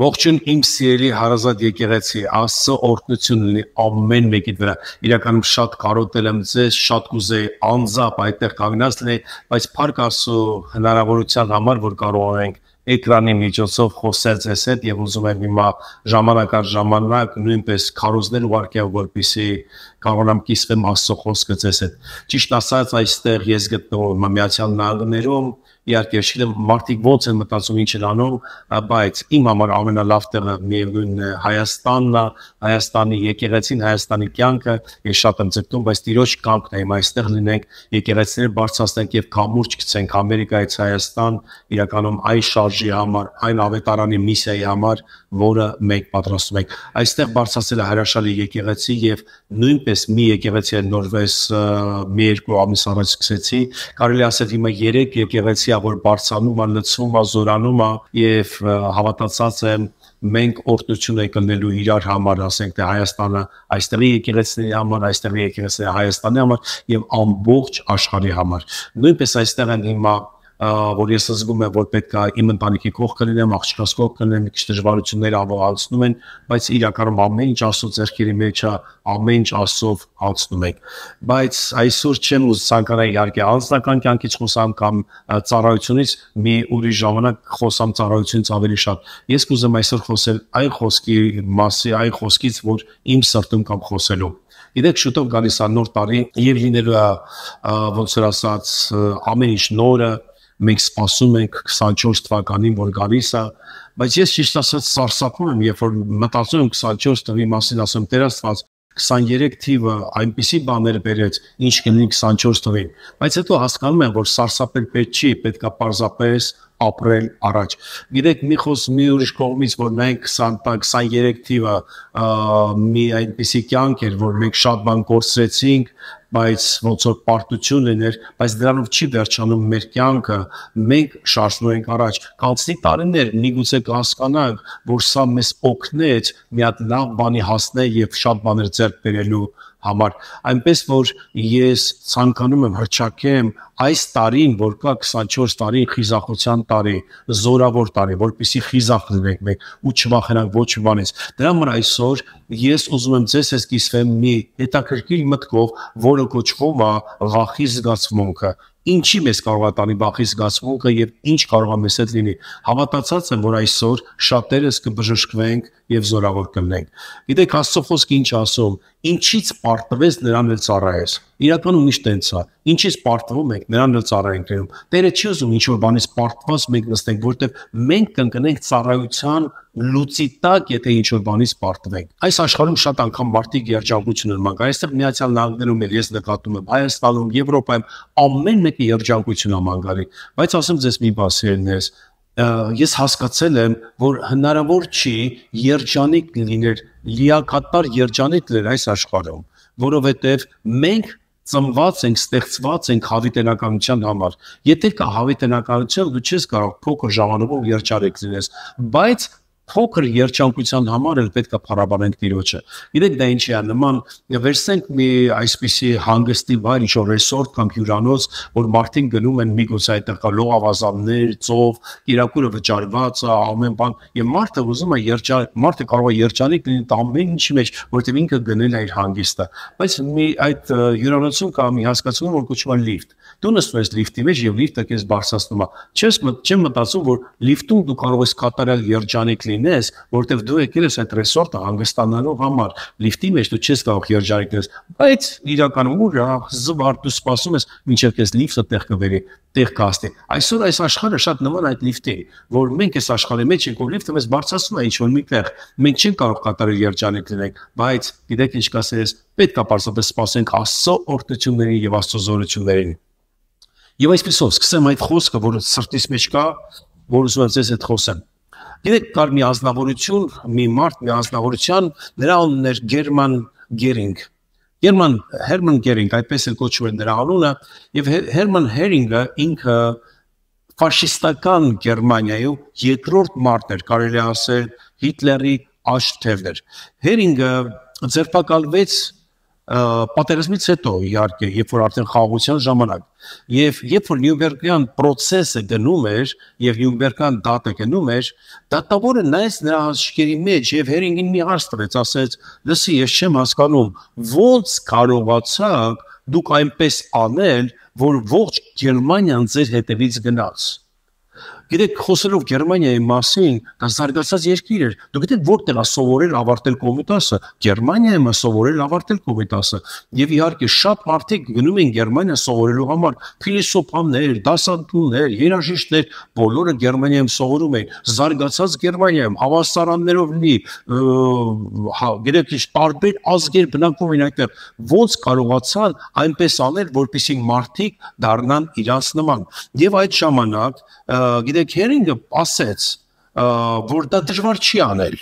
Ողջույն իմ սիրելի հարազատ եկեղեցի, Աստծո օրհնություն լինի ամեն մեկիդ վրա։ Իրականում շատ կարոտել եմ ձեզ, շատ կուզեի անձապ այդտեղ կանգնած լինել, բայց փառք Աստծո հնարավորության համար, որ կարողանանք էկրանի միջոցով խոսել ձեզ հետ եւ ուզում եմ հիմա ժամանակ առ ժամանակ նույնպես քարոզնել ուղարկել որպիսի կարողանամ կիսվեմ Աստծո խոսքը ձեզ հետ։ Ճիշտ ասած, այստեղ ես գտնվում եմ Միացյալ Նահանգներում, իհարկե շիլը մարդիկ ո՞նց են մտածում ինչ են անում, բայց իմ համար ամենալավ տեղը միևնույն Հայաստանն է, Հայաստանի եկեղեցին, Հայաստանի կյանքը, ես շատ եմ ձգտում, բայց ծիրոջ կամքն է իմ այստեղ լինենք, եկեղեցիները բարձրացնենք եւ կամուրջ գցենք Ամերիկայից Հայաստան, իրականում այն շարժի համար, այն ավետարանի միսիայի համար, որը մենք պատրաստում ենք։ Այստեղ բարձրացել է հրաշալի եկեղեցի եւ նույնպես մի եկեղեցի է Նորվես մի երկու ամիս առաջ սկսեցի, կարելի ասել հիմա 3 եկեղեցի իմպլանտիա, որ բարձանում է, լցվում է, զորանում է եւ հավատացած եմ մենք օրդություն ենք ունելու իրար համար, ասենք թե Հայաստանը այստեղի եկեղեցիների համար, այստեղի եկեղեցիները Հայաստանի համար եւ ամբողջ աշխարհի համար։ Նույնպես այստեղ են հիմա որ ես զգում եմ, որ պետք է իմ ընտանիքի կողքը լինեմ, աղջկաս կողքը լինեմ, մի քիչ դժվարություններ ավելացնում են, բայց իրականում ամեն ինչ աստծո ձեռքերի մեջ է, ամեն ինչ աստծով անցնում ենք։ Բայց այսօր չեմ ուզ ցանկանալ իհարկե անձնական կյանքից խոսամ կամ ծառայությունից մի ուրիշ ժամանակ խոսամ ծառայությունից ավելի շատ։ Ես կուզեմ այսօր խոսել այն խոսքի մասի, այն խոսքից, որ իմ սրտում կամ խոսելու։ Իդեք շուտով գալիս է նոր տարի եւ լինելու ոնց որ ասած ամեն ինչ նորը մենք սպասում ենք 24 թվականին, որ գալիս է, բայց ես ճիշտ ասած սարսափում եմ, երբ որ մտածում եմ 24 թվի մասին, ասում Տեր Աստված 23 թիվը այնպիսի բաներ բերեց, ինչ կլինի 24 թվին, բայց հետո հասկանում եմ, որ սարսափել պետք չի, պետքա պարզապես ապրել առաջ։ Գիտեք, մի խոս մի ուրիշ կողմից, որ մենք 20-23 թիվը մի այնպիսի կյանք էր, որ մենք շատ բան կորցրեցինք, բայց ոնց որ պարտություն լիներ, բայց դրանով չի վերջանում մեր կյանքը։ Մենք շարժվում ենք առաջ։ Կանցնի տարիներ, միգուցե հասկանանք, որ սա մեզ օգնեց մի հատ լավ բանի հասնել եւ շատ բաներ ձեռք բերելու համար։ Այնպես որ ես ցանկանում եմ հրճակեմ այս տարին, որ կա 24 տարի խիզախության տարի, զորավոր տարի, որպիսի խիզախ լինենք մենք ու չվախենանք ոչ մի բանից։ Դրա համար այսօր ես ուզում եմ ձեզ ես կիսվեմ մի հետաքրքիր մտքով, որը կոչվում է վախի զգացմունքը ինչի մեզ կարող է տանի բախի զգացմունքը եւ ինչ կարող է մեզ այդ լինի։ Հավատացած եմ, որ այսօր շատերս կբժշկվենք եւ զորավոր կլինենք։ Գիտեք, Աստծո խոսքը ինչ ասում, ինչից պարտվես նրան էլ ծառայես։ Իրականում միշտ այնց է։ Ինչից պարտվում ենք, նրան էլ ծառայ ենք գրում։ Տերը չի ուզում ինչ որ բանից պարտված մենք նստենք, որտեղ մենք կընկնենք ծառայության լույսի տակ, եթե ինչ որ բանից պարտվենք։ Այս աշխարհում շատ անգամ մարդիկ երջանկություն են մանկա։ Այստեղ Միացյալ Նահանգներում էլ ես նկատում եմ, Հայաստանում, Եվրոպայում ամեն մեկը երջանկություն է մանկարի։ Բայց ասեմ ձեզ մի բան, սիրելիներս, ես հասկացել եմ, որ հնարավոր չի երջանիկ լինել, լիակատար երջանիկ լինել այս աշխարհում, որովհետև մենք ծնված ենք, ստեղծված ենք հավիտենականության համար։ Եթե կա հավիտենականություն, դու չես կարող փոքր ժամանակով երջանիկ լինես, բայց փոքր երջանկության համար էլ պետքա փառաբանենք Տիրոջը։ Գիտեք դա ինչի է նման վերցնենք մի այսպիսի հանգստի վայր, ինչ որ ռեսորտ կամ հյուրանոց, որ մարդիկ գնում են միգոց այդտեղ կա լողավազաններ, ծով, իրակուրը վճարված է, ամեն բան, եւ մարդը ուզում է երջան, մարդը կարող է երջանիկ լինել ամեն ինչի մեջ, որտեղ ինքը գնել է իր հանգիստը։ Բայց մի այդ հյուրանոցում կամ մի հասկացում որ կոչվում է լիֆտ Դու նստում ես լիֆտի մեջ եւ լիֆտը քեզ բարձրացնում է։ Չես չեմ մտածում, որ լիֆտում դու կարող ես կատարել երջանիկ լինես, որովհետեւ դու եկել ես այդ ռեսորտը հանգստանալու համար։ Լիֆտի մեջ դու չես կարող երջանիկ լինես, բայց իրականում ուր զվարթ դու սպասում ես, մինչև քեզ լիֆտը տեղ կբերի, տեղ կհասնի։ Այսօր այս աշխարհը շատ նման այդ լիֆտի, որ մենք այս աշխարհի մեջ ենք, որ լիֆտը մեզ բարձրացնում է ինչ-որ մի տեղ։ Մենք չենք կարող կատարել երջանիկ լինենք, բայց գիտեք ինչ կասես, պետք է պարզապես սպասենք Աստծո օրդություններին եւ Աստծո զորություններին։ Եվ այսպեսով սկսեմ այդ խոսքը, որը սրտիս մեջ կա, որ ուզում եմ ձեզ այդ խոսեմ։ Գիտեք, կար մի ազնվորություն, մի մարդ, մի ազնվորության, նրա անունն էր Գերման Գերինգ։ Գերման Հերման Գերինգ, այդպես էլ կոչվում էր նրա անունը, եւ Հերման Հերինգը ինքը ֆաշիստական Գերմանիայում երկրորդ մարդ էր, կարելի ասել Հիտլերի աշթևն էր։ Հերինգը ձերբակալվեց պատերազմից հետո իհարկե, երբ որ արդեն խաղաղության ժամանակ, եւ երբ որ Նյուրնբերգյան process-ը գնում էր եւ Նյուրնբերգյան դատը գնում էր, դատավորը նայեց նրա աչքերի մեջ եւ հերինգին մի հարց տրեց, ասեց. «Լսի, ես չեմ հասկանում, ո՞նց կարողացաք դուք այնպես անել, որ ողջ Գերմանիան ձեր հետևից գնաց»։ Գիտեք, խոսելով Գերմանիայի մասին, դա զարգացած երկիր էր։ Դուք գիտեք, որտեղ է սովորել ավարտել կոմիտասը։ Գերմանիայում է սովորել ավարտել կոմիտասը։ Եվ իհարկե, շատ մարդիկ գնում են Գերմանիա սովորելու համար։ Փիլիսոփաներ, դասանդուններ, երաժիշտներ, բոլորը Գերմանիայում սովորում էին։ Զարգացած Գերմանիայում հավասարաններով լի, հա, գիտեք, ինչ տարբեր ազգեր բնակվում են այդտեղ։ Ոնց կարողացան այնպես անել, որպեսզի մարդիկ դառնան իրանց նման։ Եվ այդ ժամանակ, գիտեք, երեկ հերինգը ասեց, որ դա դժվար չի անել։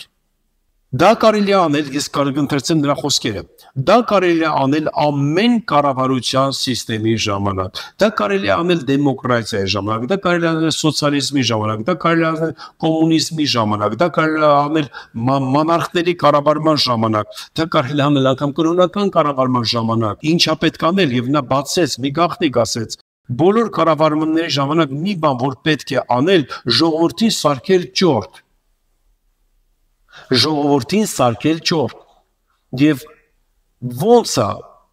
Դա կարելի է անել, ես կարող եմ ընթերցեմ նրա խոսքերը։ Դա կարելի է անել ամեն կառավարության համակարգի ժամանակ։ Դա կարելի է անել դեմոկրատիայի ժամանակ, դա կարելի է անել սոցիալիզմի ժամանակ, դա կարելի է անել կոմունիզմի ժամանակ, դա կարելի է անել մանարխների կառավարման ժամանակ, դա կարելի է անել անգամ կրոնական կառավարման ժամանակ։ Ինչա պետք անել եւ նա բացեց, մի գաղտնիք ասեց, բոլոր կառավարումների ժամանակ մի բան, որ պետք է անել, ժողովրդին սարքել ճորտ։ Ժողովրդին սարքել ճորտ։ Եվ ո՞նց է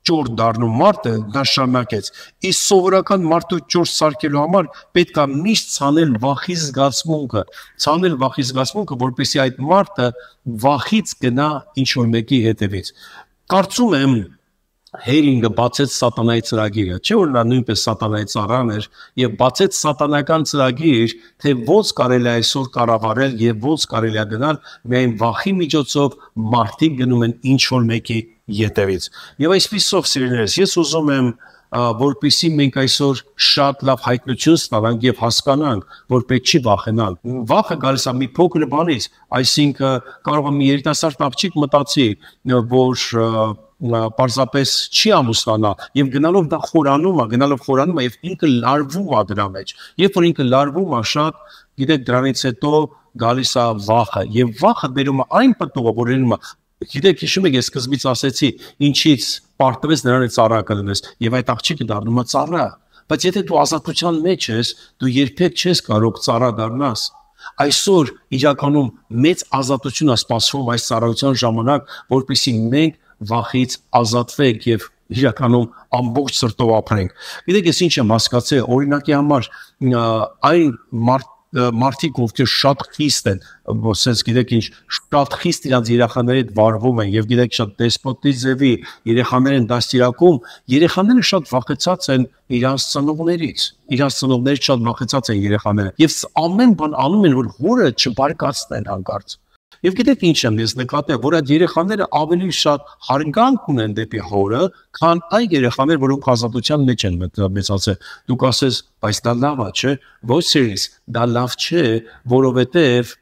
ճորտ դառնում մարդը դա շամակեց։ Իսկ սովորական մարդու ճորտ սարքելու համար պետք է միշտ ցանել վախի զգացմունքը, ցանել վախի զգացմունքը, որպեսզի այդ մարդը վախից գնա ինչ որ մեկի հետևից։ Կարծում եմ, Հերինգը բացեց սատանայի ծրագիրը, չէ՞ որ նա նույնպես սատանայի ծառան էր եւ բացեց սատանական ծրագիր, թե ոնց կարելի է այսօր կառավարել եւ ոնց կարելի է գնալ միայն վախի միջոցով մարդիկ գնում են ինչ որ մեկի ետևից։ Եվ այսպիսով սիրելիներս, ես ուզում եմ որպիսի մենք այսօր շատ լավ հայտնություն ստանանք եւ հասկանանք, որ պետք չի վախենալ։ Վախը գալիս է մի փոքր բանից, այսինքն կարող է մի երիտասարդ աղջիկ մտածի, որ և, պարզապես չի ամուսնանա եւ գնալով դա խորանում է, գնալով խորանում է եւ ինքը լարվում է դրա մեջ։ Երբ որ ինքը լարվում է շատ, գիտեք դրանից հետո գալիս է վախը եւ վախը բերում է այն պատողը, որ երնում է Գիտեք, հիշում եք, ես սկզբից ասեցի, ինչից պարտվես նրանից առակը դնես եւ այդ աղջիկը դառնում է ծառա։ Բայց եթե դու ազատության մեջ ես, դու երբեք չես կարող ծառա դառնաս այսօր իրականում մեծ ազատություն է սպասվում այս ծառայության ժամանակ, որովհետեւ մենք վախից ազատվենք եւ իրականում ամբողջ սրտով ապրենք։ Գիտեք, ես ինչ եմ հասկացել, օրինակի համար այն մարդ մարդիկ ովքեր շատ խիստ են, ասես գիտեք ինչ, շատ խիստ իրանց երեխաների հետ վարվում են եւ գիտեք շատ դեսպոտի ձևի երեխաներ են դաստիարակում, երեխաները շատ վախեցած են իրանց ծնողներից, իրանց ծնողները շատ վախեցած են երեխաները եւ ամեն բան անում են որ հորը չբարկացնեն հանկարծ Եվ գիտեք ինչ եմ ես նկատել, որ այդ երեխաները ավելի շատ հարգանք ունեն դեպի հորը, քան այն երեխաներ, որոնք ազատության մեջ են մեծացել։ Դուք ասես, բայց դա լավ է, չէ՞։ Ոչ սիրիս, դա լավ չէ, որովհետև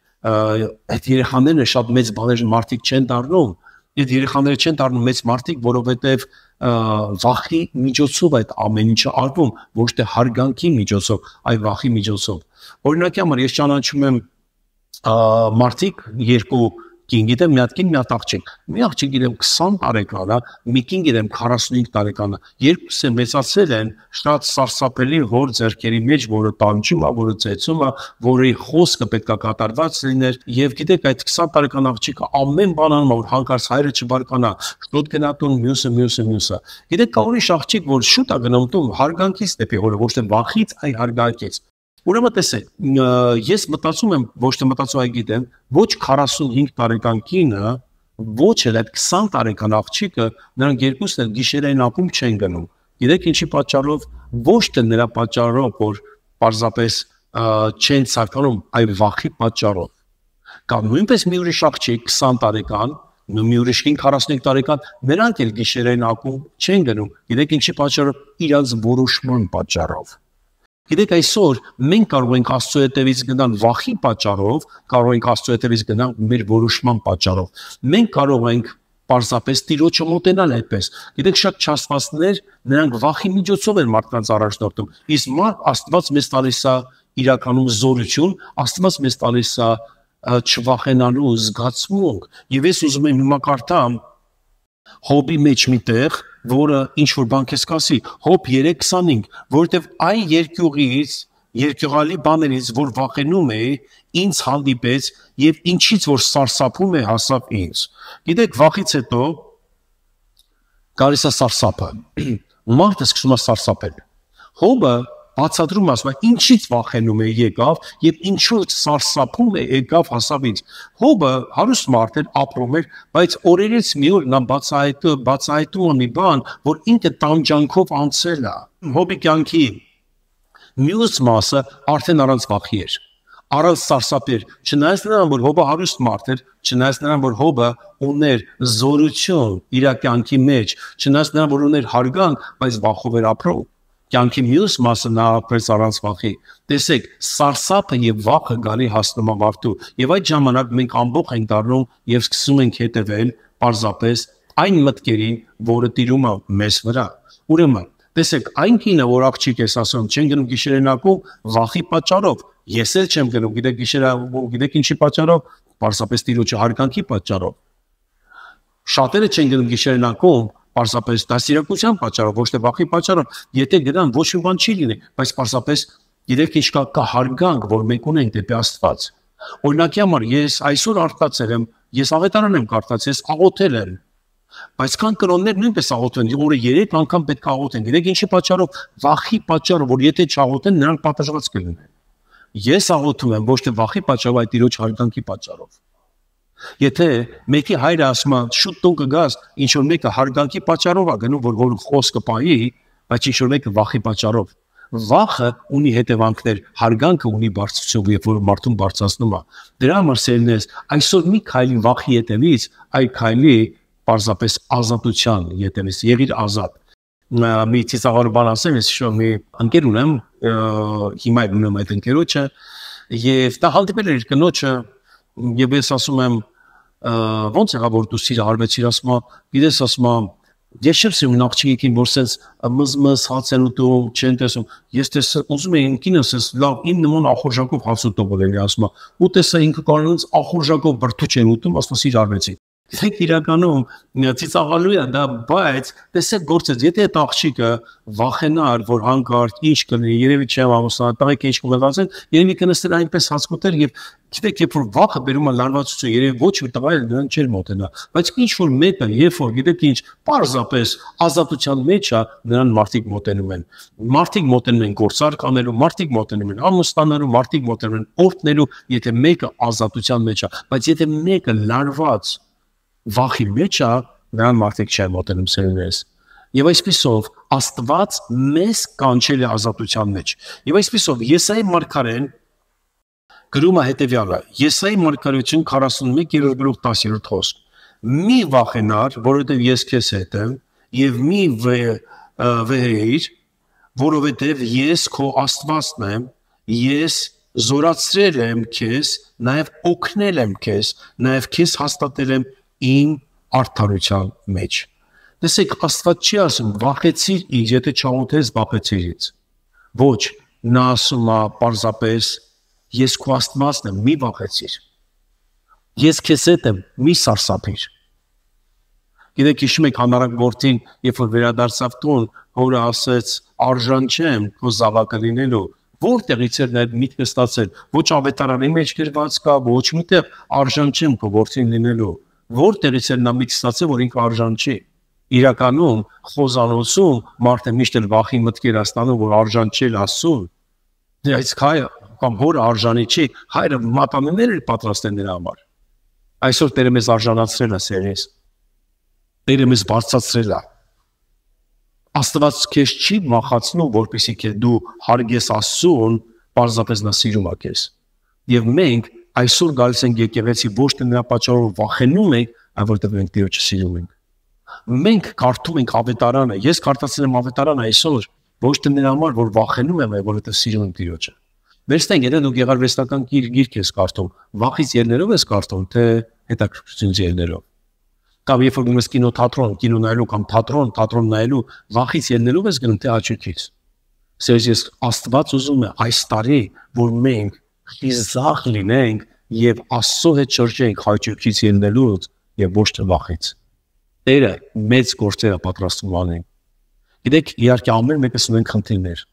այդ երեխաները շատ մեծ բաներ մարդիկ չեն դառնում։ Այդ երեխաները չեն դառնում մեծ մարդիկ, որովհետև վախի միջոցով այդ ամեն ինչը արվում, ոչ թե հարգանքի միջոցով, այլ վախի միջոցով։ Օրինակ, համար ես ճանաչում եմ մարդիկ երկու կին գիտեմ, մի հատ կին, մի հատ աղջիկ։ Մի աղջիկ գիտեմ 20 տարեկան է, մի կին գիտեմ 45 տարեկան է։ Երկուսը մեծացել են շատ սարսափելի հոր ձեռքերի մեջ, որը տանջում է, որը ծեծում է, որի խոսքը պետքա կատարված լիներ։ Եվ գիտեք, այդ 20 տարեկան աղջիկը ամեն բան անում է, որ հանկարծ հայրը չբարկանա, շուտ գնատուն մյուսը, մյուսը, մյուսը։ Գիտեք, կա ուրիշ աղջիկ, որ շուտ է գնում տուն, հարգանքից դեպի հորը, ոչ թե վախից, այլ հարգանքից։ Ուրեմն տեսեք, ես մտածում եմ, ոչ թե մտածում եմ գիտեմ, ոչ 45 տարեկան կինը, ոչ էլ այդ 20 տարեկան աղջիկը, նրանք երկուսն էլ գիշերային ապում չեն գնում։ Գիտեք ինչի պատճառով, ոչ թե նրա պատճառով, որ պարզապես չեն ցանկանում այլ վախի պատճառով կամ նույնպես մի ուրիշ աղջիկ 20 տարեկան, մի ուրիշ 45 տարեկան, նրանք էլ գիշերային ակում չեն գնում։ Գիտեք ինչի պատճառով, իրանց որոշման պատճառով։ Գիտեք, այսօր մենք կարող ենք Աստծո հետևից գնալ վախի պատճառով, կարող ենք Աստծո հետևից գնալ մեր որոշման պատճառով։ Մենք կարող ենք պարզապես ծիրոջը մոտենալ այդպես։ Գիտեք, շատ չհասվածներ նրանք վախի միջոցով են մարդկանց առաջնորդում։ Իսկ մարդ Աստված մեզ տալիս է իրականում զորություն, Աստված մեզ տալիս է չվախենալու զգացմունք։ Եվ ես ուզում եմ հիմա կարդամ Հոբի մեջ միտեղ որը ինչ որ բան քեզ կասի, հոբ 325, որովհետև այն երկյուղից երկյուղալի բաներից, որ վախենում է, ինձ հանդիպեց եւ ինչից որ սարսափում է հասավ ինձ։ Գիտեք, վախից հետո գալիս է սարսափը։ Մարդը սկսում է սարսափել։ Հոբը բացատրում ասում է ինչից վախենում է եկավ եւ ինչու սարսափում է եկավ հասավ ինձ հոբը հարուստ մարդ էր ապրում էր բայց օրերից մի օր նա բացահայտ բացահայտում մի բան որ ինքը տանջանքով անցել է հոբի կյանքի մյուս մասը արդեն առանց վախի էր առանց սարսափեր չնայած նրան որ հոբը հարուստ մարդ էր չնայած նրան որ հոբը ուներ զորություն իր կյանքի մեջ չնայած նրան որ ուներ հարգանք բայց վախով էր ապրում կյանքի մյուս մասը նա ապրես առանց վախի։ Տեսեք, սարսափը եւ վախը գալի հասնում է մարդու, եւ այդ ժամանակ մենք ամբողջ ենք դառնում եւ սկսում ենք հետևել parzapes այն մտքերին, որը տիրում է մեզ վրա։ Ուրեմն, տեսեք, այն կինը, որ աղջիկ էս ասում, չեն գնում գիշերենակով վախի պատճառով, ես էլ չեմ գնում, գիտեք գիշերակով, գիտեք ինչի պատճառով, parzapes տիրոջը հարկանքի պատճառով։ Շատերը չեն գնում գիշերենակով պարզապես դասիրակության պատճառով, ոչ թե վախի պատճառով, եթե դրան ոչ մի բան չի լինի, բայց պարզապես երեք ինչ կա կհարգանք, որ մենք ունենք դեպի Աստված։ Օրինակի համար ես այսօր արտացել եմ, ես ավետարան եմ կարդաց, ես աղոթել եմ, բայց կան կրոններ նույնպես աղոթեն, օրը 3 անգամ պետք է աղոթեն։ Գիտեք ինչի պատճառով, վախի պատճառով, որ եթե չաղոթեն, նրանք պատժված կլինեն։ Ես աղոթում եմ ոչ թե վախի պատճառով, այլ Տիրոջ հարգանքի պատճառով։ Եթե մեկի հայրը ասում է շուտ տուն կգաս, ինչ որ մեկը հարգանքի պատճառով է գնում, որ որ խոսքը պահի, բայց ինչ որ մեկը վախի պատճառով։ Վախը ունի հետևանքներ, հարգանքը ունի բարձրացում, երբ որ մարդուն բարձրացնում է։ Դրա համար սերնես այսօր մի քայլի վախի ետևից, այլ քայլի պարզապես ազատության ետևից, եղիր ազատ մի ծիծաղոր բան ասեմ, ես շո մի ընկեր ունեմ, հիմա ունեմ այդ ընկերոջը, եւ դա հանդիպել էր կնոջը եւ ես ասում եմ ո՞նց եղա որ դու սիր արվեցիր ասում գիտես ասում եմ Ես չեմ սիրում աղջիկին, որ sense մզմզ հաց են ուտում, չեն տեսում։ Ես տես ուզում եմ ինքինս sense լավ իմ նման ախորժակով հաց ուտող լինի, ասում եմ։ Ու տեսա ինքը կանոնց ախորժակով բրդու չեն ուտում, ասում սիր արվեցի։ Իսկ իրականում ծիծաղալու է դա, բայց տեսեք գործից, եթե այդ աղջիկը վախենար, որ հանկարծ ինչ կլինի, երևի չեմ ամուսնա, տղեկ ինչ կուզեն, երևի կնստեր այնպես հասկոտեր եւ գիտեք, երբ որ վախը բերում է լարվածություն, երևի ոչ մի տղա էլ նրան չէր մոտենա, բայց ինչ որ մեկը, երբ որ գիտեք ինչ, պարզապես ազատության մեջ է, նրան մարդիկ մոտենում են։ Մարդիկ մոտենում են գործարք անելու, մարդիկ մոտենում են ամուսնանալու, մարդիկ մոտենում են օրտնելու, եթե մեկը ազատության մեջ է, բայց եթե մեկը լարված վախի մեջ է, նրան մարդիկ չեն մոտենում սերունդես։ Եվ այսպիսով Աստված մեզ կանչել է ազատության մեջ։ Եվ այսպիսով Եսայի մարգարեն գրում է հետևյալը. Եսայի մարգարեություն 41-րդ գլուխ 10-րդ խոսք. Մի վախենար, որովհետև ես քեզ հետ եմ, եւ մի վեհիր, որովհետև ես քո Աստվածն եմ, ես զորացրել եմ քեզ, նաև օգնել եմ քեզ, նաև քեզ հաստատել եմ իմ արդարության մեջ։ Տեսեք, Աստված չի ասում վախեցիր ինձ, եթե չաղոթես, վախեցիր ինձ։ Ոչ, նա ասում է պարզապես ես քո Աստվածն եմ, մի վախեցիր։ Ես քեզ հետ եմ, մի սարսափիր։ Գիտեք, հիշում եք համարակ որդին, երբ որ վերադարձավ տուն, հորը ասեց, արժան չեմ քո զավակը լինելու, որտեղից էր նաև միտքը ստացել, ոչ ավետարանի մեջ գրված կա, ոչ միտեղ արժան չեմ քո որդին լինելու որտեղից էլ նա միտք ստացել, որ ինքը արժան չի։ Իրականում խոզանոցում մարդը միշտ էլ վախի մտքեր աստանում, որ արժան չի ասում։ Դե այս քայը կամ հորը արժանի չի, հայրը մատաններ էր պատրաստ են նրա համար։ Այսօր Տերը մեզ արժանացրել է սերես։ Տերը մեզ բարձրացրել է։ Աստված քեզ չի մախացնում, որպեսի քե դու հարգես Աստծուն, պարզապես նա սիրում է քեզ։ Եվ մենք այսօր գալիս ենք եկեղեցի ոչ թե նրա պատճառով վախենում ենք, այլ որտեղ մենք Տիրոջը սիրում ենք։ Մենք կարդում ենք ավետարանը, ես կարդացել եմ ավետարանը այսօր ոչ թե նրա համար, որ վախենում եմ, այլ որովհետև սիրում եմ Տիրոջը։ Վերստենք, եթե դու գեղարվեստական գիրք ես կարդում, վախից ելներով ես կարդում, թե հետաքրքրությունից ելներով։ Կամ երբ որ գնում ես կինոթատրոն, կինո նայելու կամ թատրոն, թատրոն նայելու, վախից ելներով ես գնում, թե աչքից։ Սերժ ես Աստված ուզում է այս տարի, որ մենք խիզախ լինենք եւ Աստծո հետ շրջենք հաճույքից ելնելուց եւ ոչ թե վախից։ Տերը մեծ գործերը պատրաստում անեն։ Գիտեք, իհարկե ամեն մեկս ունենք խնդիրներ։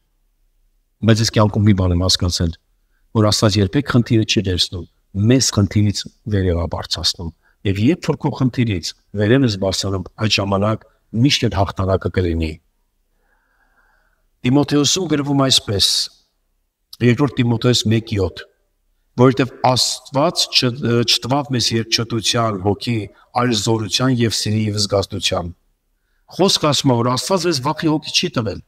Բայց ես կյանքում մի բան եմ հասկացել, որ Աստված երբեք խնդիրը չի դերցնում, մեզ խնդիրից վերևա բարձրացնում։ Եվ երբ որ քո խնդիրից վերևս բարձրանում այդ ժամանակ միշտ հաղթանակը կլինի։ Տիմոթեոսում գրվում այսպես. Երկրորդ Տիմոթեոս 1:7 որովհետև Աստված չտվավ մեզ երկչտության հոգի, այլ զորության եւ սիրի եւ զգաստության։ Խոսքը ասում է, որ Աստված մեզ վախի հոգի չի տվել։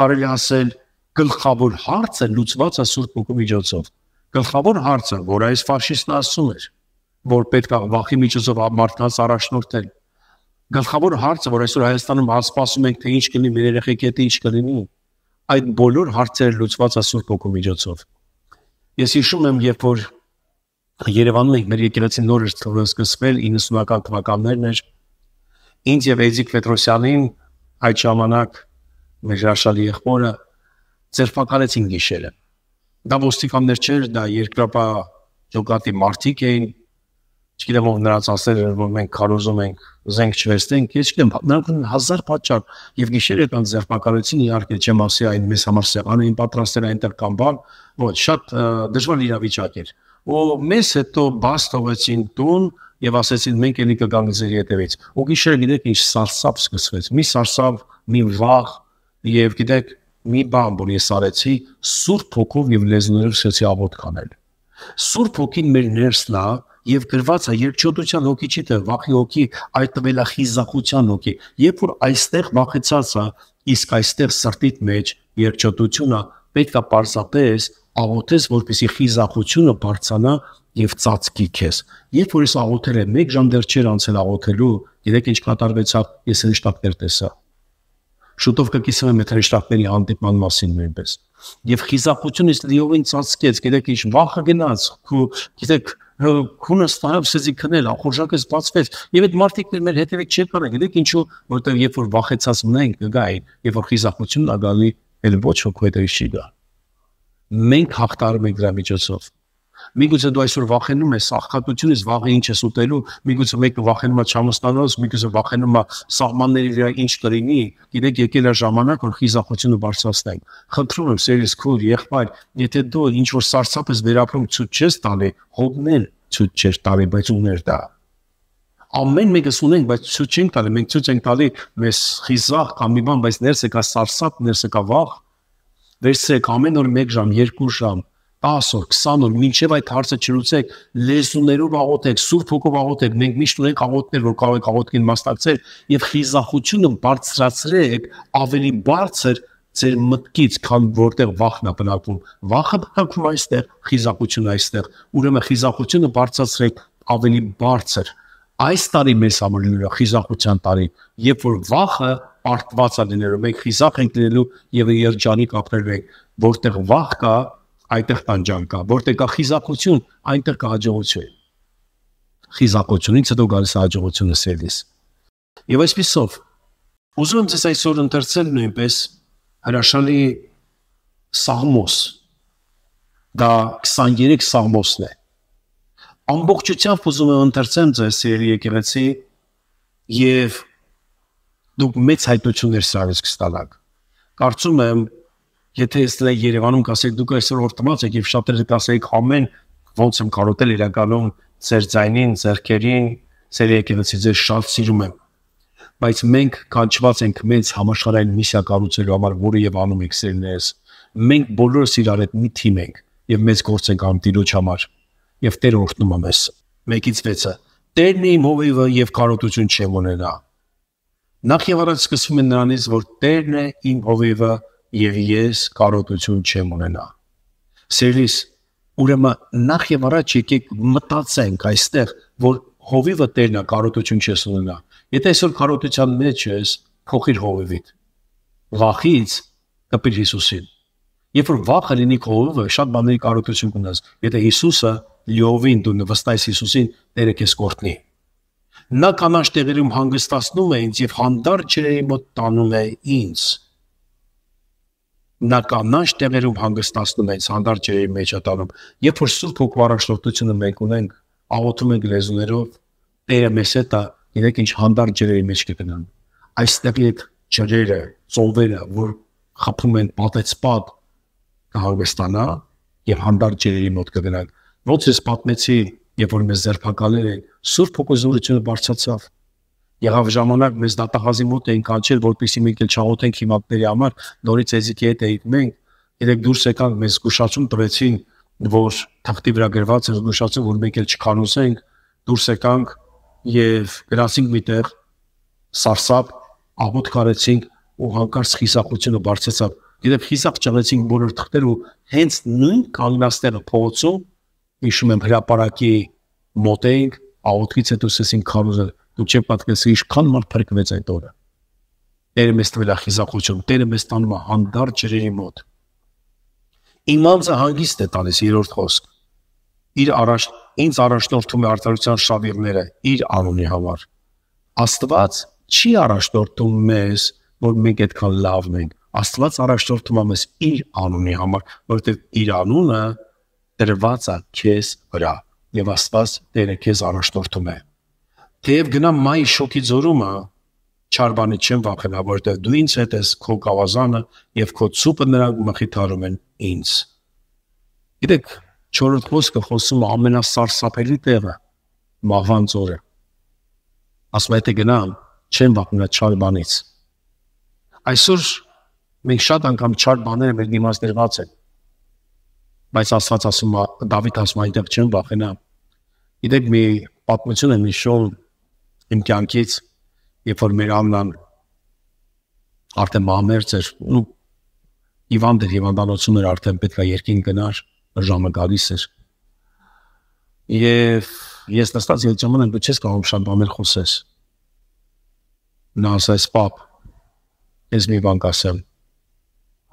Կարելի ասել գլխավոր հարցը լուծված է Սուրբ Հոգու միջոցով։ Գլխավոր հարցը, որ այս ֆաշիստն ասում էր, որ պետք է վախի միջոցով մարդկանց առաջնորդել։ Գլխավոր հարցը, որ այսօր Հայաստանում հասպասում ենք, թե ինչ կլինի մեր երեխեքի հետ, ինչ կլինի, այդ բոլոր հարցերը լուծված է Սուրբ Հոգու միջոցով։ Ես հիշում եմ, երբ որ Երևանում ենք մեր եկեղեցի նոր էր սկսվել 90-ական թվականներն էր։ Ինձ եւ Էդիկ Պետրոսյանին այդ ժամանակ մեր հաշալի եղբորը ծերփականեցին գիշերը։ Դա ոստիկաններ չէր, դա երկրապա ջոկատի մարտիկ էին, չգիտեմ ով նրանց ասել էր որ մենք կարոզում ենք զենք չվերստենք ես չգիտեմ հա, նրանք հազար պատճառ եւ գիշերը կան ձերբակալեցին իհարկե չեմ ասի այն մեզ համար սեղան էին պատրաստել այնտեղ կամ բան ոչ շատ դժվար իրավիճակ էր ու մեզ հետո բաց թողեցին տուն եւ ասեցին մենք ելի կգանք ձեր հետևից ու գիշերը գիտեք ինչ սարսափ սկսվեց մի սարսափ մի վախ եւ գիտեք մի բան որ ես արեցի սուրբ հոգով եւ լեզուներով սկսեցի աղոտ կանել սուրբ հոգին մեր ներսն է եւ գրված է երկչոտության հոգի չի թե վախի հոգի, այլ տվել է խիզախության հոգի։ Երբ որ այստեղ վախեցած է, իսկ այստեղ սրտիդ մեջ երկչոտությունը պետք է պարզապես աղոթես, որպեսի խիզախությունը բարձանա եւ ծածկի քեզ։ Երբ որ ես աղոթել եմ, մեկ ժամ դեռ չէր անցել աղոթելու, երեք ինչ կատարվեցավ, ես հեշտակներ տեսա։ Շուտով կկիսեմ այդ հեշտակների հանդիպման մասին նույնպես։ Եվ խիզախությունից լիովին ծածկեց, գիտեք ինչ, վախը գնաց, գիտեք, քունը ստանավ, ասեցի քնել, ախորժակս բացվեց։ Եվ այդ մարտիկներ մեր հետևից չեն կարող։ Գիտեք ինչու, որտեղ երբ որ վախեցած մնանք կգա այն, երբ որ խիզախությունն ա գալի, այլ ոչ ոք հետևից չի գա։ Մենք հաղթարում ենք դրա միջոցով միգուցե դու այսօր վախենում ես աղքատությունից, վաղը ինչ ես ուտելու, միգուցե մեկը վախենում է չհամստանալուց, միգուցե վախենում է սահմանների վրա ինչ կլինի, գիտեք, եկել է ժամանակ, որ խիզախությունը բարձրացնենք։ Խնդրում եմ, սերիս քուր, եղբայր, եթե դու ինչ որ սարսափ ես վերապրում ցույց չես տալի, հոգնել ցույց չես տալի, բայց ուներ դա ամեն մեկս ունենք, բայց ցույց չենք տալի, մենք ցույց ենք տալի մեզ խիզախ կամ մի բան, բայց ներս եկա սարսափ, ներս եկա վախ։ Ներս եկ ամեն օր 1 ժամ, 2 ժամ, 10 օր, 20 օր, մինչև այդ հարցը չլուծեք, լեզուներով աղոթեք, Սուրբ Հոգով աղոթեք։ Մենք միշտ ունենք աղոթներ, որ կարող եք աղոթքին մասնակցել եւ խիզախությունը բարձրացրեք ավելի բարձր ձեր մտքից, քան որտեղ վախն է բնակվում։ Վախը բնակվում այստեղ, խիզախությունը այստեղ։ Ուրեմն խիզախությունը բարձրացրեք ավելի բարձր։ Այս տարի մեզ համար լինելու խիզախության տարի, երբ որ վախը արտված է լինելու, մենք խիզախ ենք լինելու եւ երջանիկ ապրելու ենք, որտեղ վախ կա, այնտեղ տանջան կա, որտեղ կա խիզակություն, այնտեղ կա հաջողություն։ Խիզակությունից հետո գալիս է հաջողությունը սերվիս։ Եվ այսպեսով ուզում եմ ձեզ այսօր ընթերցել նույնպես հրաշալի սաղմոս։ Դա 23 սաղմոսն է։ Ամբողջությամբ ուզում եմ ընթերցեմ ձեզ սերի եկեղեցի եւ դուք մեծ հայտություններ սարից կստանաք։ Կարծում եմ Եթե ես դեռ Երևանում կասեք դուք այսօր օրտմած եք եւ շատերը կասեիք ամեն ոնց եմ կարոտել իրականում ծեր ձայնին, зерքերին, ծեր եկեղեցի ձեր շատ սիրում եմ։ Բայց մենք կանչված ենք մեծ համաշխարհային միսիա կառուցելու համար, որը եւ անում ենք սերներս։ Մենք բոլորս իրար հետ մի թիմ ենք եւ մեծ գործ ենք անում տիրոջ համար եւ Տերը օրհնում է մեզ։ Մեկից վեցը։ Տերն իմ հովիվը եւ կարոտություն չեմ ունենա։ Նախ եւ առաջ սկսվում է նրանից, որ Տերն է իմ հովիվը եւ ես կարոտություն չեմ ունենա։ Սերիս, ուրեմն նախ եւ առաջ եկեք մտածենք այստեղ, որ հովիվը տերն է, կարոտություն չես ունենա։ Եթե այսօր կարոտության մեջ ես, փոխիր հովիվիդ։ Վախից կպիր Հիսուսին։ Երբ որ վախը լինի քո հովիվը, շատ բաների կարոտություն կունես։ Եթե Հիսուսը լիովին դու նվստայես Հիսուսին, Տերը քեզ կորտնի։ Նա կանաչ տեղերում հանգստացնում է ինձ եւ հանդարտ ջրերի մոտ տանում է ինձ նա կանանջ տեղերում հանգստացնում է հանդարտ ջրերի մեջ ատանում երբ որ սուրբ հոգու առաջնորդությունը մենք ունենք աղոթում ենք լեզուներով Տերը մեզ հետ է իրենք ինչ հանդարտ ջրերի մեջ կգնան այստեղ այդ ջրերը ծովերը որ խփում են պատեցպատ կհանգստանա եւ հանդարտ ջրերի մոտ կգնան ոնց էս պատմեցի երբ որ մեզ ձերբակալել են սուրբ հոգու զորությունը բարձացավ Եղավ ժամանակ մեզ դատահազի մոտ էին կանչել, որպեսզի մենք էլ չաղոթենք հիմակների համար, նորից էզիկի հետ էինք մենք, երեք դուրս եկանք, մեզ զգուշացում տվեցին, որ թղթի վրա գրված էր զգուշացում, որ մենք էլ չկանոսենք, դուրս եկանք եւ գրասինք միտեղ սարսափ աղոտ կարեցինք ու հանկարծ խիսախությունը բարձեցավ։ Եթե խիսախ ճանեցինք բոլոր թղթերը ու հենց նույն կանգնածները փողոցում հիշում եմ հրաապարակի մոտ էինք, աղոթքից հետո սկսեցինք քարոզել Ինչեւ պատկերացրեք ինչքան մարդ փրկվեց այդ օրը։ Տերը մեզ տվել է խիզախություն, Տերը մեզ տանում է հանդար ջրերի մոտ։ Իմ ամսը հանգիստ է տալիս երրորդ խոսք։ Իր առաջ ինձ առաջնորդում է արդարության շավիրները իր անունի համար։ Աստված չի առաջնորդում մեզ, որ մենք այդքան լավն ենք։ Աստված առաջնորդում է մեզ իր անունի համար, որովհետև իր անունը դրված է քեզ վրա։ Եվ Աստված Տերը քեզ առաջնորդում է։ Թեև գնամ մայի շոկի ձորումը չար բանի չեմ վախենա, որտեղ դու ինձ հետ ես քո կավազանը եւ քո ծուպը նրանք մխիթարում են ինձ։ Գիտեք, չորրորդ խոսքը խոսում ամենասարսափելի տեղը՝ մահվան ծորը։ Ասում եթե գնամ, չեմ վախենա չար բանից։ Այսօր մենք շատ անգամ չար բաները մեր դիմաց դրված են։ Բայց Աստված ասում է, Դավիթ ասում է, այնտեղ չեմ վախենա։ Գիտեք, մի պատմություն է մի շոու իմ կյանքից, երբ որ մեր ամնան արդեն մամերց էր ու Իվան դեր հիվանդանոցում էր արդեն պետքա երկին գնար, ժամը գալիս էր։ Եվ ես նստած ելք ժամանակ դու չես կարող շատ բաներ խոսես։ Նա ասաց՝ «Պապ, ես մի բան կասեմ։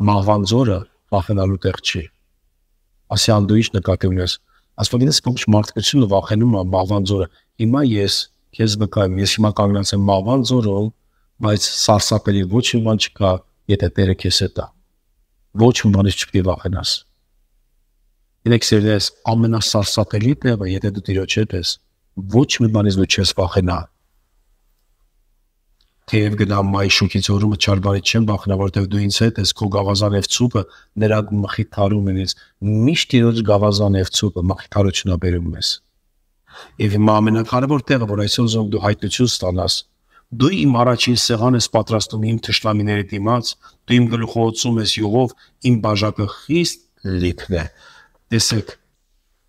Մահվան ձորը վախենալու տեղ չի»։ Ասի անդու ինչ նկատի ունես։ Ասում եմ ես ոչ մարդ կչին ու վախենում եմ մահվան ձորը։ Հիմա ես քեզ վկայում, ես հիմա կանգնած եմ մավան ձորով, բայց սարսափելի ոչ մի բան չկա, եթե Տերը քեզ հետ է։ Ոչ մի բանից չպետք է վախենաս։ Երեք սերտես ամենասարսափելի տեղը, եթե դու Տիրոջ հետ ես, ոչ մի բանից դու չես վախենա։ Թեև գնամ մայ շուկից օրումը չարբարի չեմ բախնա, որտեվ դու ինձ հետ ես քո գավազան եւ ծուպը նրա մխիթարում են ես։ Միշտ Տիրոջ գավազան եւ ծուպը մխիթարությունա բերում ես։ Եվ հիմա ամենակարևոր տեղը, որ այսօր զոն դու հայտնություն ստանաս, դու իմ առաջին սեղան ես պատրաստում իմ թշնամիների դիմաց, դու իմ գլուխոցում ես յուղով, իմ բաժակը խիստ լիքն է։ Տեսեք,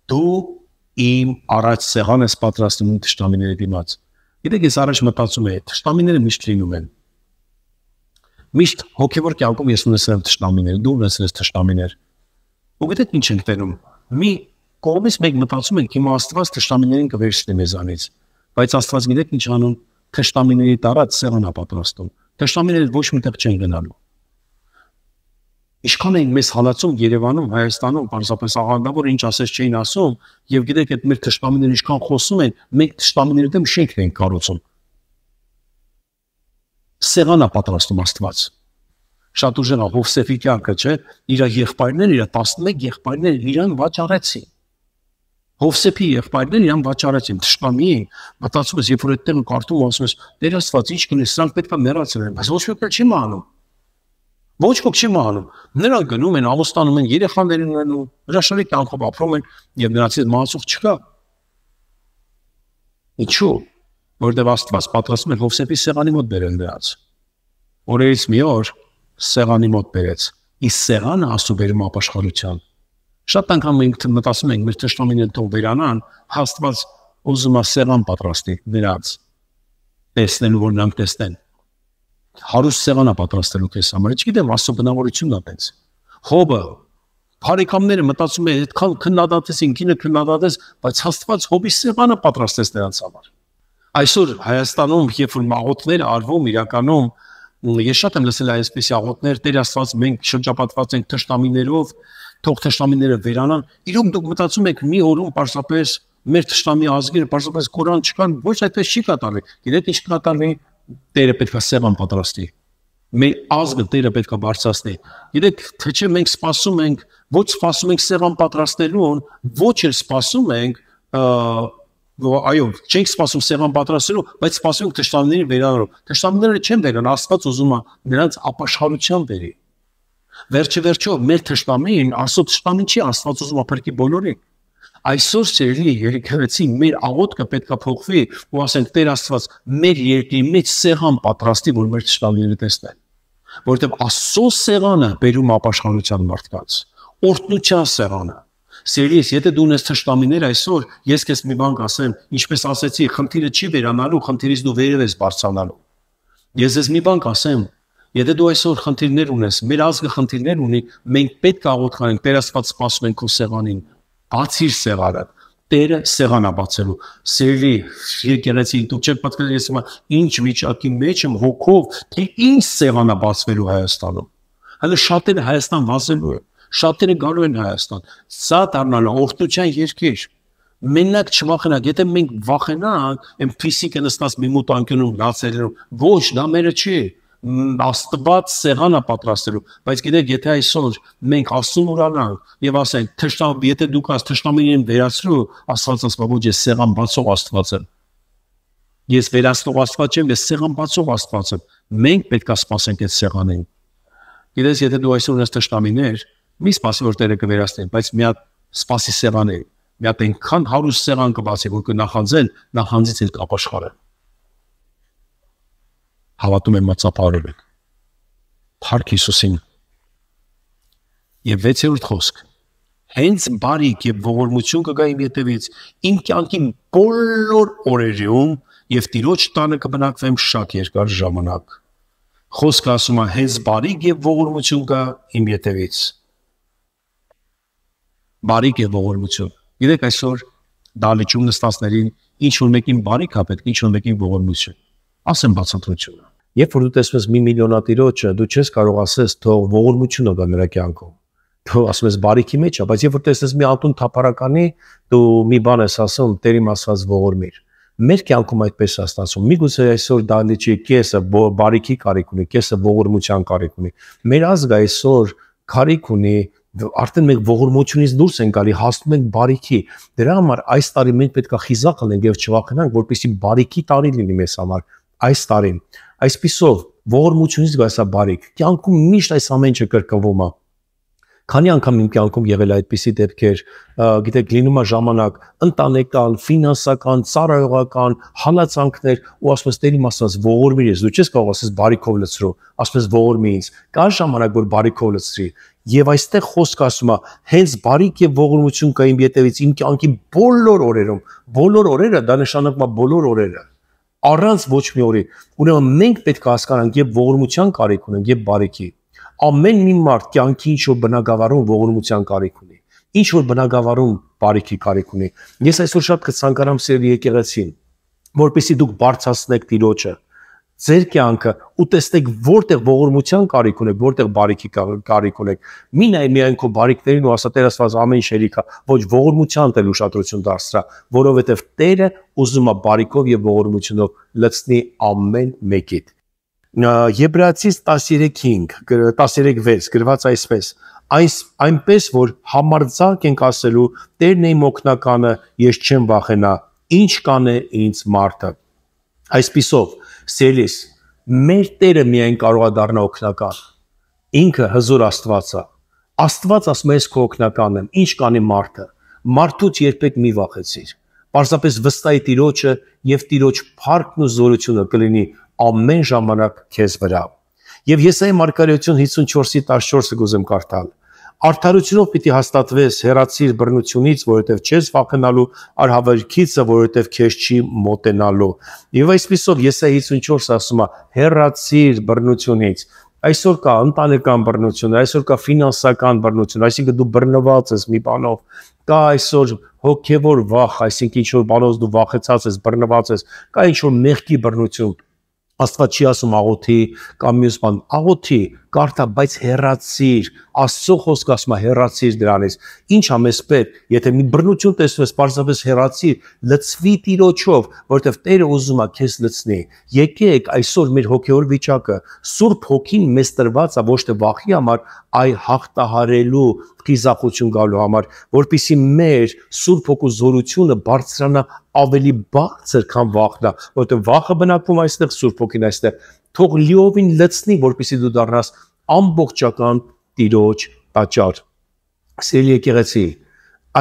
դու իմ առաջ սեղան ես պատրաստում իմ թշնամիների դիմաց։ Գիտեք, ես առաջ մտածում եի, թշնամիները միշտ լինում են։ Միշտ հոգևոր կյանքում ես ունեցել եմ թշնամիներ, դու ունեցել ես թշնամիներ։ Ու գիտեք ինչ ենք տենում։ Մի կողմից մենք մտածում ենք հիմա Աստված թշնամիներին կվերցնի մեզանից, բայց Աստված գիտեք ինչ անում, թշնամիների տարած սեղան է պատրաստում։ Թշնամիները ոչ միտեղ չեն գնալու։ Ինչքան են մեզ հալածում Երևանում, Հայաստանում, պարզապես աղանդավոր ինչ ասես չէին ասում, եւ գիտեք այդ մեր թշնամիները ինչքան խոսում են, մենք թշնամիների դեմ շենքն ենք կառուցում։ Սեղան է պատրաստում Աստված շատ ուժեղ Հովսեփի կյանքը, չէ, իր եղբայրները, իր 11 եղբայրները իրան վաճառեցին։ Հովսեփի եղբայրներն իրան վաճառեցին, ճշտամի էին։ Մտածում ես, երբ որ այդտեղ կարդում ասում ես, Տեր Աստված, ինչ կնես, սրանք պետք է մեռացնեն, բայց ոչ ոք չի մահանում։ Ոչ ոք չի մահանում։ Նրանք գնում են, ավոստանում են, երեխաներ ունենում, հրաշալի տանքով ապրում են եւ նրանցից մահացող չկա։ Ինչու՞։ Որտեւ Աստված պատրաստում է Հովսեփի սեղանի մոտ բերեն դրանց։ Օրերից մի օր սեղանի մոտ բերեց։ Իսկ սեղանը աստուբերում ապաշխարության Շատ անգամ մենք մտածում ենք մեր ճշտամին դու վերանան, հաստված ուզում է սեղան պատրաստի դրանց։ Տեսնելու որ նրանք տեսնեն։ Հարուստ սեղանա պատրաստելու քեզ համար։ Չգիտեմ, աստծո բնավորությունն է այնպես։ Հոբը Փարեկամները մտածում են, այդքան քննադատես ինքինը քննադատես, բայց հաստված հոբի սեղանը պատրաստես նրանց համար։ Այսօր Հայաստանում երբ որ մաղոտներ արվում իրականում ես շատ եմ լսել այսպիսի աղոտներ, Տեր Աստված մենք շրջապատված ենք ճշտամիներով, թող թշնամիները վերանան։ Իրոք դուք մտածում եք մի օրում պարզապես մեր թշնամի ազգերը պարզապես Կորան չկան, ոչ այդպես չի կատարվի։ Գիտեք ինչ կատարվի։ Տերը պետք է սեղան պատրաստի։ Մեր ազգը Տերը պետք է բարձրացնի։ Գիտեք, թե չէ մենք սպասում ենք, ոչ սպասում ենք սեղան պատրաստելուն, ոչ էլ սպասում ենք այո, չենք սպասում սեղան պատրաստելու, բայց սպասում ենք թշնամիների վերանալու։ Թշնամիները չեն վերան, Աստված ուզում է նրանց ապաշխարության բերի։ Վերջիվերջո մեր ճշտամին Աստծո ճշտամին չի Աստված ուզում ապրկի բոլորին։ Այսօր ծերլի երկրեցի մեր աղոթքը պետքա փոխվի ու ասենք Տեր Աստված մեր երկրի մեջ սեղան պատրաստի որ մեր ճշտամիները տեսնեն որովհետև Աստծո սեղանը բերում ապաշխարության մարդկանց օրտնության սեղանը Սերիես, եթե դու ունես ճշտամիներ այսօր, ես քեզ մի բան կասեմ, ինչպես ասեցի, խնդիրը չի վերանալու, խնդիրից դու վերև ես բարձրանալու։ Ես ես մի բան կասեմ, Եթե դու այսօր խնդիրներ ունես, մեր ազգը խնդիրներ ունի, մենք պետք է աղոթքանենք, Տեր Աստված սպասում ենք քո սեղանին։ Բացիր սեղանը։ Տերը սեղանա բացելու։ Սիրելի եկեղեցին, դու չեք պատկերացնում ես հիմա ինչ վիճակի մեջ եմ հոգով, թե ինչ սեղանա բացվելու Հայաստանում։ Հələ շատերը Հայաստան վազելու են, շատերը գալու են Հայաստան։ Սա դառնալու օրտության երկիր մենակ չվախենանք, եթե մենք վախենանք, այն ֆիզիկը նստած մի մոտ անկյունում լացերերով, ոչ, դա մերը չի։ Աստված սեղանը պատրաստելու, բայց գիտեք, եթե այսօր մենք աստուն ուրանանք եւ ասենք, թշնամ, եթե դուք աս թշնամին վերացրու, Աստված ասում է, ոչ ես սեղան բացող Աստված եմ։ Ես վերացնող Աստված չեմ, ես սեղան բացող Աստված եմ։ Մենք պետք է սпасենք այդ սեղանին։ Գիտես, եթե դու այսօր ունես թշնամիներ, մի սпасի որ տերը կվերացնեն, բայց մի հատ սпасի սեղան է։ Մի հատ այնքան հարուստ սեղան կբացի, որ կնախանձեն, նախանձից էլ կապաշխարեն հավատում եմ մածապարով եք։ Փառք Հիսուսին։ Եվ վեցերորդ խոսք։ Հենց բարիք եւ ողորմություն կգա իմ յետևից իմ կյանքի բոլոր օրերում եւ Տիրոջ տանը կմնակվեմ շատ երկար ժամանակ։ Խոսքը ասում է հենց բարիք եւ ողորմություն կա իմ յետևից։ Բարիք եւ ողորմություն։ Գիտեք այսօր դալիճում նստածներին ինչ որ մեկին բարիք է պետք, ինչ որ մեկին ողորմություն ասեմ բացատրությունը Երբ որ դու տեսնես մի միլիոնատիրոջը, դու չես կարող ասես թող ողորմությունը գա նրա կյանքում։ Դու ասում ես բարիքի մեջ, բայց երբ որ տեսնես մի անտուն թափարականի, դու մի բան ես ասում Տերիմ ասած ողորմիր։ Մեր կյանքում այդպես է ստացվում։ Միգուցե այսօր դալիճի կեսը բարիքի կարիք ունի, կեսը ողորմության կարիք ունի։ Մեր ազգը այսօր կարիք ունի արդեն մենք ողորմությունից դուրս ենք գալի, հասնում ենք բարիքի։ Դրա համար այս տարի մենք պետք է խիզախ լինենք եւ չվախենանք, որպեսզի բարիքի տարի լինի մեզ համար այս տարին։ Այսպիսով ողորմությունից գասա բարիք։ Կյանքում միշտ այս ամենը կրկնվում է։ Քանի անգամ իմ կյանքում եղել է այդպիսի դեպքեր, գիտեք, լինում է ժամանակ ընտանեկան, ֆինանսական, ծառայողական հալածանքներ ու ասում ես Տերի մասած ողորմի ես, դու չես կարող ասես բարիքով լցրու, ասում ես ողորմի ինձ։ Կա ժամանակ, որ բարիքով լցրի, Եվ այստեղ խոսք ասում է, հենց բարիք եւ ողորմություն կա իմ յետևից իմ կյանքի բոլոր օրերում, բոլոր օրերը դա նշանակում է բոլոր օրերը առանց ոչ մի օրի։ Ուրեմն մենք պետք է հասկանանք եւ ողորմության կարիք ունենք եւ բարիքի։ Ամեն մի մարդ կյանքի ինչ որ բնակավարում ողորմության կարիք ունի։ Ինչ որ բնակավարում բարիքի կարիք ունի։ Ես այսօր շատ կցանկանամ սեր եկեղեցին, որպեսզի դուք բարձրացնեք Տիրոջը, ձեր կյանքը ու տեսնեք որտեղ ողորմության կարիք ունեք, որտեղ բարիքի կարիք ունեք։ Մի նայ միայն քո բարիքներին ու ասա Տեր ասված ամեն շերիքա, ոչ ողորմության տել ուշադրություն դարձրա, որովհետև Տերը ուզում է բարիքով եւ ողորմությունով լցնի ամեն մեկիդ։ Եբրայացիս 13:5 13:6 գրված այսպես. այս այնպես որ համարձակ ենք ասելու Տերն է իմ օգնականը, ես չեմ վախենա, ինչ կանե ինձ մարդը։ Այսписով Սիրելիս, մեր Տերը միայն կարող է դառնա օգնական։ Ինքը հզոր Աստված է։ Աստված ասում է, ես քո օգնականն եմ։ Ինչ կանի մարդը։ Մարդուց երբեք մի վախեցիր։ Պարզապես վստահի Տիրոջը եւ Տիրոջ փառքն ու զորությունը կլինի ամեն ժամանակ քեզ վրա։ Եվ Եսայի մարգարեություն 54-ի 14-ը գուզեմ կարդալ։ Արդարությունով պիտի հաստատվես հերացիր բռնությունից, որովհետև չես վախենալու արհավերքիցը, որովհետև քեզ չի մոտենալու։ Եվ այսպիսով Եսայ 54-ը ասում է. հերացիր բռնությունից, այսօր կա ընտանեկան բռնություն, այսօր կա ֆինանսական բռնություն, այսինքն դու բռնված ես մի բանով, կա այսօր հոգևոր վախ, այսինքն ինչ որ բանով դու վախեցած ես, բռնված ես, կա ինչ որ մեղքի բռնություն։ Աստված չի ասում աղոթի կամ մյուս բան, աղոթի, կարդա, բայց հերացիր, Աստծո խոսքը ասում է հերացիր դրանից։ Ինչ ա մեզ պետք, եթե մի բռնություն տեսնես, պարզապես հերացիր, լծվի Տիրոջով, որովհետև Տերը ուզում է քեզ լծնի։ Եկեք այսօր մեր հոգեոր վիճակը Սուրբ Հոգին մեզ տրված է ոչ թե վախի համար, այլ հաղթահարելու խիզախություն գալու համար, որpիսի մեր Սուրբ Հոգու զորությունը բարձրանա ավելի բարձր, քան վախն է, որովհետև վախը բնակվում այստեղ, Սուրբ Հոգին այստեղ թող լիովին լցնի, որպիսի դու դառնաս ամբողջական տիրոջ տաճար։ Սիրելի եկեղեցի,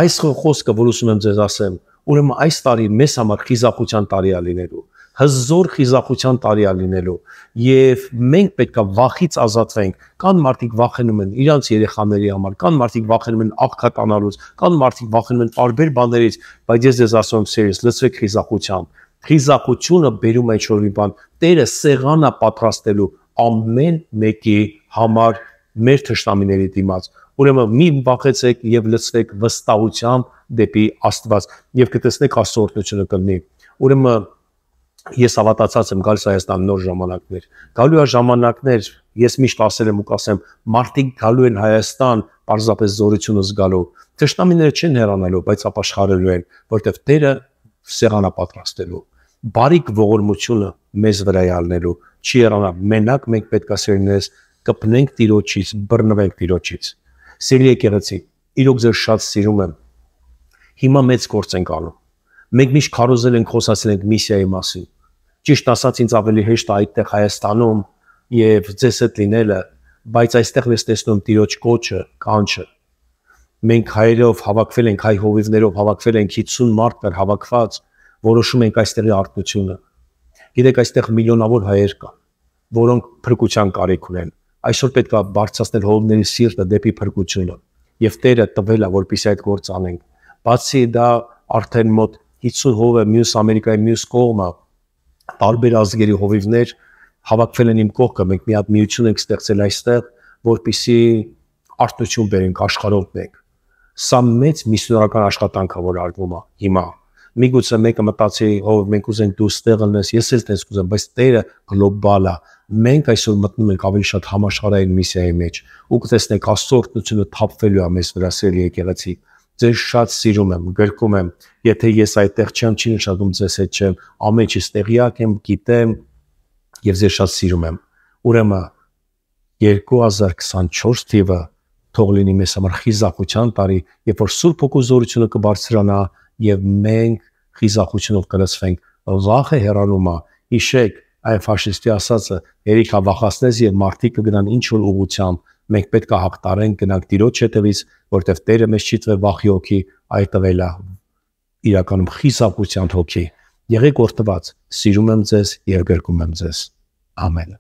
այս խոսքը, որ ուսում եմ ձեզ ասեմ, ուրեմն այս տարի մեզ համար խիզախության տարի է լինելու հզոր խիզախության տարի է լինելու եւ մենք պետքա վախից ազատվենք կան մարդիկ վախենում են իրանց երեխաների համար կան մարդիկ վախենում են աղքատանալուց կան մարդիկ վախենում են տարբեր բաներից բայց ես ձեզ ասում եմ սերիոս լսվեք խիզախությամբ խիզախությունը բերում է ինչ-որ մի բան։ Տերը սեղանա պատրաստելու ամեն մեկի համար մեր թշնամիների դիմաց։ Ուրեմն մի վախեցեք եւ լցվեք վստահությամբ դեպի Աստված եւ կտեսնեք աստվածությունը կլինի։ Ուրեմն ես հավատացած եմ գալիս Հայաստան նոր ժամանակներ։ Գալու է ժամանակներ, ես միշտ ասել եմ ու կասեմ, մարդիկ գալու են Հայաստան parzapes զորությունը զգալու։ Թշնամիները չեն հեռանալու, բայց ապաշխարելու են, որտեղ Տերը սեղանը պատրաստելու, բարիք ողորմությունը մեզ վրա ալնելու, չի երանա մենակ մենք պետք է սերիներս կպնենք տիրոջից, բռնվենք տիրոջից։ Սիրելի եկեղեցի, իրոք ձեր շատ սիրում եմ։ Հիմա մեծ գործ ենք անում։ Մենք միշտ քարոզել ենք, խոսացել ենք միսիայի մասին։ Ճիշտ ասած, ինձ ավելի հեշտ է այդտեղ Հայաստանում եւ ձեզ հետ լինելը, բայց այստեղ ես տեսնում տիրոջ կոչը, կանչը, մենք հայերով հավաքվել ենք, հայ հովիվներով հավաքվել ենք 50 մարդ կար հավաքված, որոշում ենք այստեղի արտությունը։ Գիտեք, այստեղ միլիոնավոր հայեր կան, որոնք փրկության կարիք ունեն։ Այսօր պետք է բարձրացնել հողների սիրտը դեպի փրկությունը, եւ Տերը տվել է, որպեսզի այդ գործը անենք։ Բացի դա, արդեն մոտ 50 հով է մյուս Ամերիկայի մյուս կողմը, տարբեր ազգերի հովիվներ հավաքվել են իմ կողքը, մենք մի հատ միություն ենք ստեղծել այստեղ, որպիսի արտություն բերենք աշխարհով մենք Սա մեծ միսիոնարական աշխատանք է, որ արվում է հիմա։ Միգուցե մեկը մտածի, ով մենք ուզենք դու ստեղ լինես, ես էլ տես կուզեմ, բայց Տերը գլոբալ է։ Մենք այսօր մտնում ենք ավելի շատ համաշխարհային միսիայի մեջ ու կտեսնենք աստորտնությունը թափվելու է մեզ վրա սերի եկեղեցի։ Ձեզ շատ սիրում եմ, գրկում եմ, եթե ես այդտեղ չեմ, չի նշանակում ձեզ հետ չեմ, ամեն ինչ տեղյակ եմ, գիտեմ եւ ձեզ շատ սիրում եմ։ Ուրեմն 2024 թիվը թող լինի մեզ համար խիզախության տարի, երբ որ Սուրբ Հոգու զորությունը կբարձրանա եւ մենք խիզախությունով կլցվենք։ Վախը հեռանում է։ Հիշեք, այն ֆաշիստի ասածը՝ «Երիքա վախացնես եւ մարդիկ կգնան ինչ որ ուղությամբ»։ Մենք պետք է հաղթարենք գնանք Տիրոջ հետևից, որտեղ Տերը մեզ չի տվել վախի հոգի, այլ տվել է իրականում խիզախության հոգի։ Եղեք օրտված։ Սիրում եմ ձեզ եւ գրկում եմ ձեզ։ Ամեն։